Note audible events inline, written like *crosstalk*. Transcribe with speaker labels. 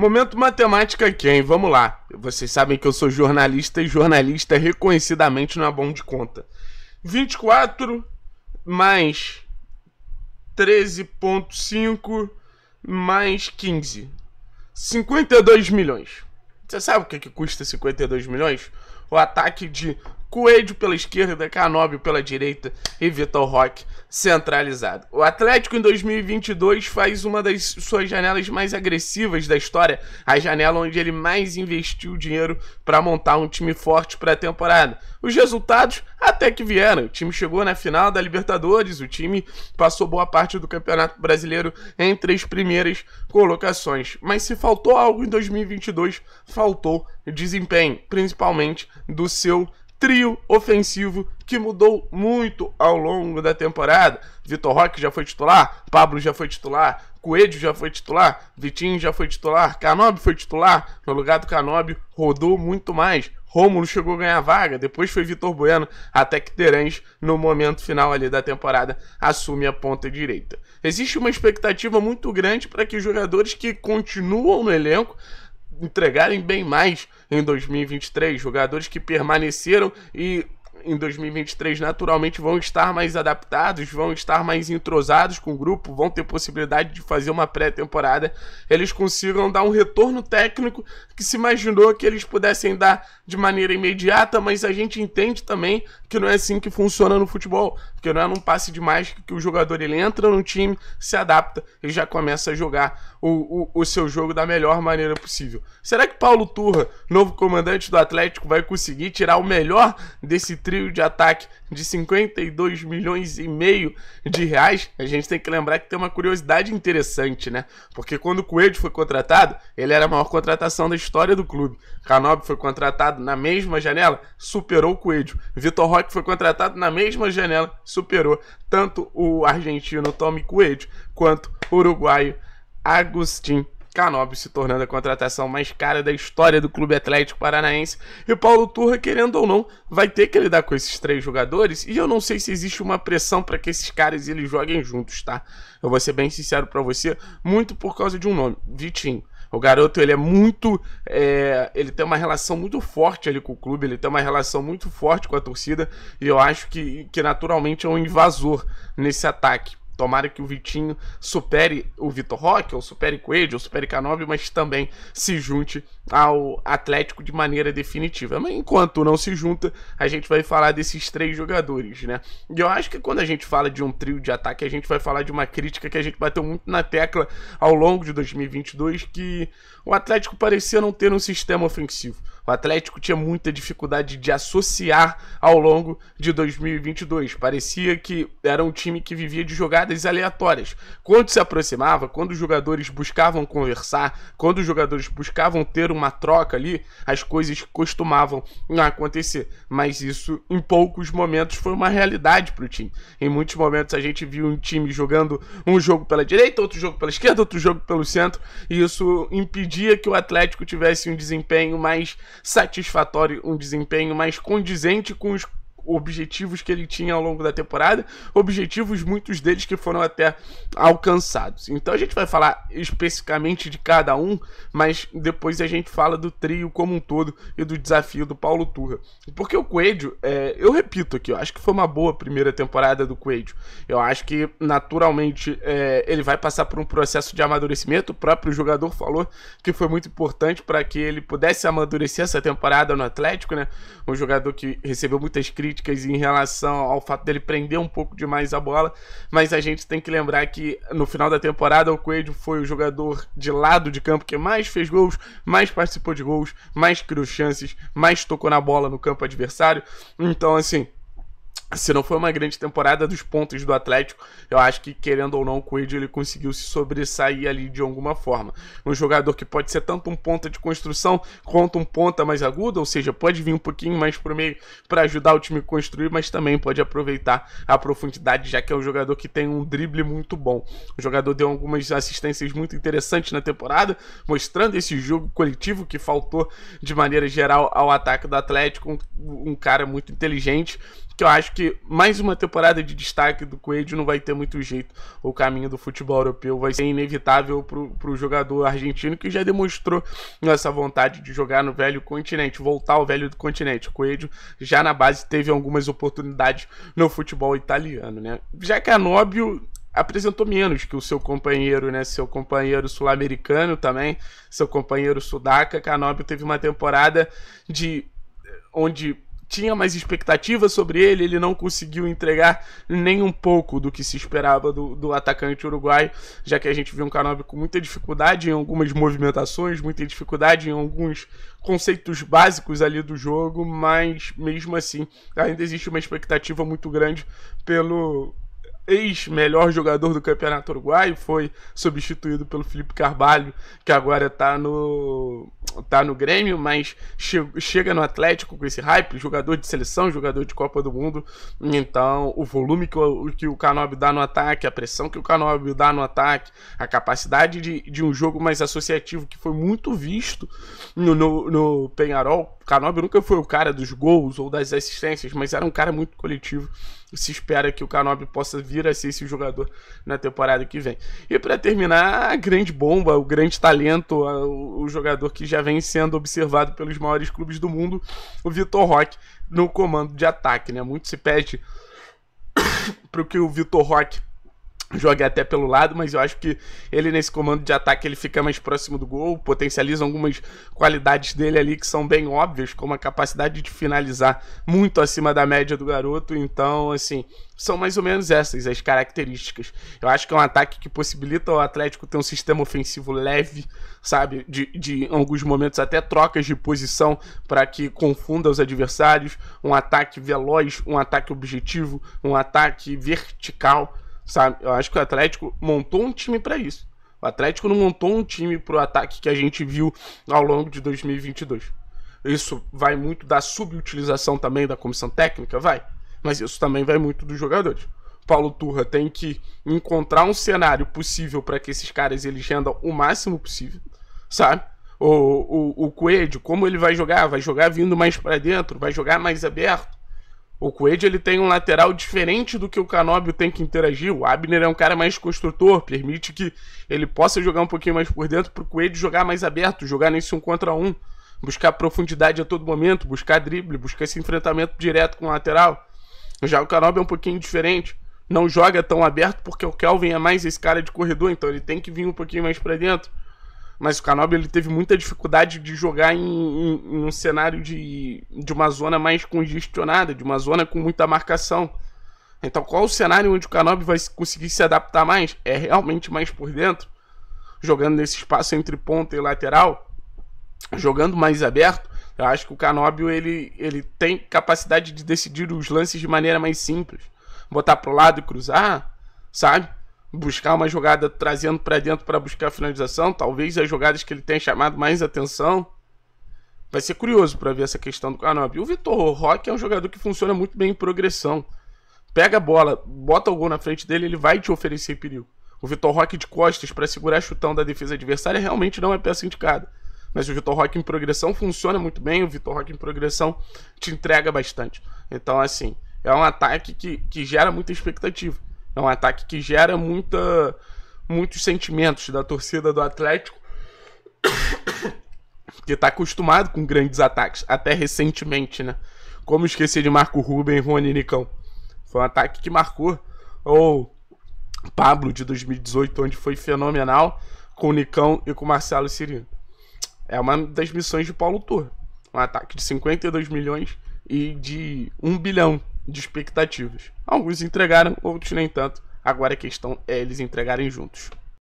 Speaker 1: Momento matemática quem? Vamos lá. Vocês sabem que eu sou jornalista e jornalista reconhecidamente não é bom de conta. 24 mais 13.5 mais 15. 52 milhões. Você sabe o que, que custa 52 milhões? O ataque de Coelho pela esquerda, Canóbio pela direita e Vitor Roque centralizado. O Atlético em 2022 faz uma das suas janelas mais agressivas da história, a janela onde ele mais investiu dinheiro para montar um time forte para a temporada. Os resultados até que vieram. O time chegou na final da Libertadores, o time passou boa parte do Campeonato Brasileiro entre as primeiras colocações. Mas se faltou algo em 2022, faltou desempenho, principalmente do seu trio ofensivo que mudou muito ao longo da temporada. Vitor Roque já foi titular, Pablo já foi titular, Coelho já foi titular, Vitinho já foi titular, Canobio foi titular, no lugar do Canobio, rodou muito mais. Rômulo chegou a ganhar vaga, depois foi Vitor Bueno, até que Terence no momento final ali da temporada, assume a ponta direita. Existe uma expectativa muito grande para que os jogadores que continuam no elenco entregarem bem mais em 2023. Jogadores que permaneceram e em 2023 naturalmente vão estar mais adaptados, vão estar mais entrosados com o grupo, vão ter possibilidade de fazer uma pré-temporada, eles consigam dar um retorno técnico que se imaginou que eles pudessem dar de maneira imediata, mas a gente entende também que não é assim que funciona no futebol, porque não é num passe de mágica que o jogador ele entra no time, se adapta e já começa a jogar o, o, o seu jogo da melhor maneira possível. Será que Paulo Turra, novo comandante do Atlético, vai conseguir tirar o melhor desse trio de ataque de 52 milhões e meio de reais? A gente tem que lembrar que tem uma curiosidade interessante, né? Porque quando o Coelho foi contratado, ele era a maior contratação da história do clube. Canob foi contratado na mesma janela, superou o Coelho. Vitor Roque foi contratado na mesma janela, superou tanto o argentino Tommy Coelho quanto o uruguaio Agostinho. Canobi se tornando a contratação mais cara da história do Clube Atlético Paranaense. E Paulo Turra, querendo ou não, vai ter que lidar com esses três jogadores. E eu não sei se existe uma pressão para que esses caras eles joguem juntos, tá? Eu vou ser bem sincero para você, muito por causa de um nome, Vitinho. O garoto, ele é muito. É, ele tem uma relação muito forte ali com o clube, ele tem uma relação muito forte com a torcida, e eu acho que, que naturalmente é um invasor nesse ataque. Tomara que o Vitinho supere o Vitor Roque, ou supere Coelho, ou supere Canobi, mas também se junte ao Atlético de maneira definitiva. Mas enquanto não se junta, a gente vai falar desses três jogadores, né? E eu acho que quando a gente fala de um trio de ataque, a gente vai falar de uma crítica que a gente bateu muito na tecla ao longo de 2022, que o Atlético parecia não ter um sistema ofensivo. O Atlético tinha muita dificuldade de associar ao longo de 2022. Parecia que era um time que vivia de jogadas aleatórias. Quando se aproximava, quando os jogadores buscavam conversar, quando os jogadores buscavam ter uma troca ali, as coisas costumavam acontecer. Mas isso, em poucos momentos, foi uma realidade para o time. Em muitos momentos, a gente viu um time jogando um jogo pela direita, outro jogo pela esquerda, outro jogo pelo centro, e isso impedia que o Atlético tivesse um desempenho mais satisfatório, um desempenho mais condizente com os objetivos que ele tinha ao longo da temporada, objetivos muitos deles que foram até alcançados. Então a gente vai falar especificamente de cada um, mas depois a gente fala do trio como um todo e do desafio do Paulo Turra. Porque o Coelho, é, eu repito aqui, eu acho que foi uma boa primeira temporada do Coelho. Eu acho que naturalmente é, ele vai passar por um processo de amadurecimento. O próprio jogador falou que foi muito importante para que ele pudesse amadurecer essa temporada no Atlético, né? Um jogador que recebeu muitas críticas críticas em relação ao fato dele prender um pouco demais a bola, mas a gente tem que lembrar que no final da temporada o Coelho foi o jogador de lado de campo que mais fez gols, mais participou de gols, mais criou chances, mais tocou na bola no campo adversário. Então, assim, se não foi uma grande temporada dos pontos do Atlético, eu acho que, querendo ou não, o Coelho ele conseguiu se sobressair ali de alguma forma. Um jogador que pode ser tanto um ponta de construção quanto um ponta mais agudo, ou seja, pode vir um pouquinho mais pro meio para ajudar o time a construir, mas também pode aproveitar a profundidade, já que é um jogador que tem um drible muito bom. O jogador deu algumas assistências muito interessantes na temporada, mostrando esse jogo coletivo que faltou de maneira geral ao ataque do Atlético. um, um cara muito inteligente que eu acho que mais uma temporada de destaque do Coelho não vai ter muito jeito. O caminho do futebol europeu vai ser inevitável para o jogador argentino que já demonstrou essa vontade de jogar no velho continente, voltar ao velho continente. O Coelho já na base teve algumas oportunidades no futebol italiano, né? Já que a Nobio apresentou menos que o seu companheiro, né? Seu companheiro sul-americano também, seu companheiro sudaca. Canóbio teve uma temporada de eh, onde tinha mais expectativa sobre ele, ele não conseguiu entregar nem um pouco do que se esperava do, do atacante uruguaio, já que a gente viu um Canobi com muita dificuldade em algumas movimentações, muita dificuldade em alguns conceitos básicos ali do jogo, mas mesmo assim ainda existe uma expectativa muito grande pelo ex-melhor jogador do Campeonato Uruguaio, foi substituído pelo Felipe Carvalho, que agora está no tá no Grêmio, mas che chega no Atlético com esse hype, jogador de seleção, jogador de Copa do Mundo. Então, o volume que o, que o Canob dá no ataque, a pressão que o Canob dá no ataque, a capacidade de, de um jogo mais associativo que foi muito visto no, no, no Penharol Kanobi nunca foi o cara dos gols ou das assistências, mas era um cara muito coletivo. Se espera que o Kanobi possa vir a ser esse jogador na temporada que vem. E para terminar, a grande bomba, o grande talento, o jogador que já vem sendo observado pelos maiores clubes do mundo, o Vitor Roque no comando de ataque, né? Muito se pede *coughs* para que o Vitor Roque joga até pelo lado, mas eu acho que ele nesse comando de ataque ele fica mais próximo do gol, potencializa algumas qualidades dele ali que são bem óbvias, como a capacidade de finalizar muito acima da média do garoto, então assim, são mais ou menos essas as características. Eu acho que é um ataque que possibilita ao Atlético ter um sistema ofensivo leve, sabe? De, de alguns momentos até trocas de posição para que confunda os adversários. Um ataque veloz, um ataque objetivo, um ataque vertical. Sabe? Eu acho que o Atlético montou um time para isso. O Atlético não montou um time pro ataque que a gente viu ao longo de 2022. Isso vai muito da subutilização também da comissão técnica, vai. Mas isso também vai muito dos jogadores. Paulo Turra tem que encontrar um cenário possível para que esses caras eles rendam o máximo possível, sabe? O, o, o Coelho, como ele vai jogar? Vai jogar vindo mais para dentro? Vai jogar mais aberto? O Coelho ele tem um lateral diferente do que o Canóbio tem que interagir. O Abner é um cara mais construtor, permite que ele possa jogar um pouquinho mais por dentro para o Coelho jogar mais aberto, jogar nesse um contra um, buscar profundidade a todo momento, buscar drible, buscar esse enfrentamento direto com o lateral. Já o Canóbio é um pouquinho diferente, não joga tão aberto porque o Kelvin é mais esse cara de corredor, então ele tem que vir um pouquinho mais para dentro mas o Canobi ele teve muita dificuldade de jogar em, em, em, um cenário de, de uma zona mais congestionada, de uma zona com muita marcação. Então, qual o cenário onde o Canobi vai conseguir se adaptar mais? É realmente mais por dentro, jogando nesse espaço entre ponta e lateral, jogando mais aberto. Eu acho que o Canóbio ele, ele tem capacidade de decidir os lances de maneira mais simples. Botar pro lado e cruzar, sabe? buscar uma jogada trazendo para dentro para buscar a finalização, talvez as jogadas que ele tem chamado mais atenção. Vai ser curioso para ver essa questão do Canop. O Vitor Roque é um jogador que funciona muito bem em progressão. Pega a bola, bota o gol na frente dele, ele vai te oferecer perigo. O Vitor Roque de costas para segurar chutão da defesa adversária realmente não é peça indicada. Mas o Vitor Roque em progressão funciona muito bem, o Vitor Roque em progressão te entrega bastante. Então, assim, é um ataque que, que gera muita expectativa. É um ataque que gera muita, muitos sentimentos da torcida do Atlético, *coughs* que está acostumado com grandes ataques, até recentemente, né? Como esquecer de Marco Ruben, Rony e Nicão. Foi um ataque que marcou. Ou Pablo de 2018, onde foi fenomenal, com o Nicão e com o Marcelo Cirino. É uma das missões de Paulo Tour. Um ataque de 52 milhões e de 1 bilhão de expectativas. Alguns entregaram, outros nem tanto. Agora a questão é eles entregarem juntos.